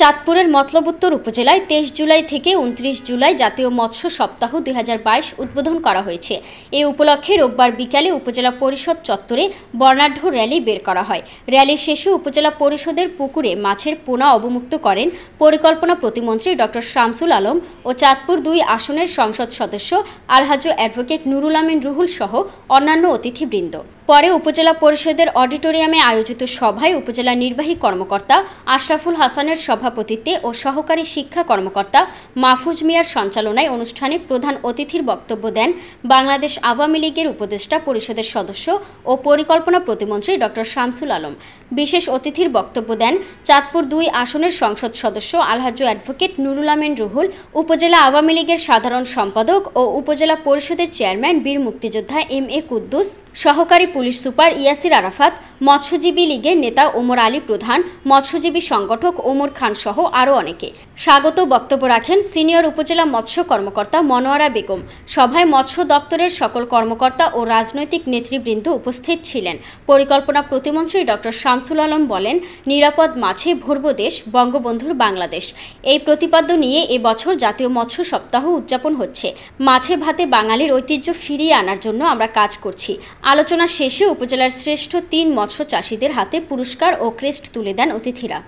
চাঁদপুরের মতলব উত্তর উপজেলায় তেইশ জুলাই থেকে উনত্রিশ জুলাই জাতীয় মৎস্য সপ্তাহ দুই উদ্বোধন করা হয়েছে এই উপলক্ষে রোববার বিকালে উপজেলা পরিষদ চত্বরে বর্ণাঢ্য র্যালি বের করা হয় র্যালি শেষে উপজেলা পরিষদের পুকুরে মাছের পোনা অবমুক্ত করেন পরিকল্পনা প্রতিমন্ত্রী ডক্টর শামসুল আলম ও চাঁদপুর দুই আসনের সংসদ সদস্য আলহাজ অ্যাডভোকেট নুরুল আমিন রুহুল সহ অন্যান্য অতিথিবৃন্দ পরে উপজেলা পরিষদের অডিটোরিয়ামে আয়োজিত সভায় উপজেলা নির্বাহী কর্মকর্তা আশরাফুল হাসানের সভাপতিত্বে ও সহকারী শিক্ষা কর্মকর্তা মাহফুজ মিয়ার সঞ্চালনায় অনুষ্ঠানে প্রধান অতিথির বক্তব্য দেন বাংলাদেশ আওয়ামী লীগের উপদেষ্টা পরিষদের সদস্য ও পরিকল্পনা প্রতিমন্ত্রী ড শামসুল আলম বিশেষ অতিথির বক্তব্য দেন চাঁদপুর দুই আসনের সংসদ সদস্য আলহাজ্য অ্যাডভোকেট নুরুল আমিন রুহুল উপজেলা আওয়ামী লীগের সাধারণ সম্পাদক ও উপজেলা পরিষদের চেয়ারম্যান বীর মুক্তিযোদ্ধা এম এ কুদ্দুস সহকারী পুলিশ সুপার ইয়াসির আরাফাত মৎস্যজীবী লীগের নেতা ওমর আলী প্রধান মৎস্যজীবী সংগঠক ওমর খান সহ আরও অনেকে স্বাগত বক্তব্য রাখেন সিনিয়র উপজেলা মৎস্য কর্মকর্তা মনোয়ারা বেগম সভায় মৎস্য দপ্তরের সকল কর্মকর্তা ও রাজনৈতিক নেতৃবৃন্দ উপস্থিত ছিলেন পরিকল্পনা প্রতিমন্ত্রী ডক্টর শামসুল আলম বলেন নিরাপদ মাছে ভর্ব দেশ বঙ্গবন্ধুর বাংলাদেশ এই প্রতিপাদ্য নিয়ে এবছর জাতীয় মৎস্য সপ্তাহ উদযাপন হচ্ছে মাছে ভাতে বাঙালির ঐতিহ্য ফিরিয়ে আনার জন্য আমরা কাজ করছি আলোচনা শেষে উপজেলার শ্রেষ্ঠ তিন মৎস্য মৎস্য চাষিদের হাতে পুরস্কার ও ক্রেস্ট তুলে দেন অতিথিরা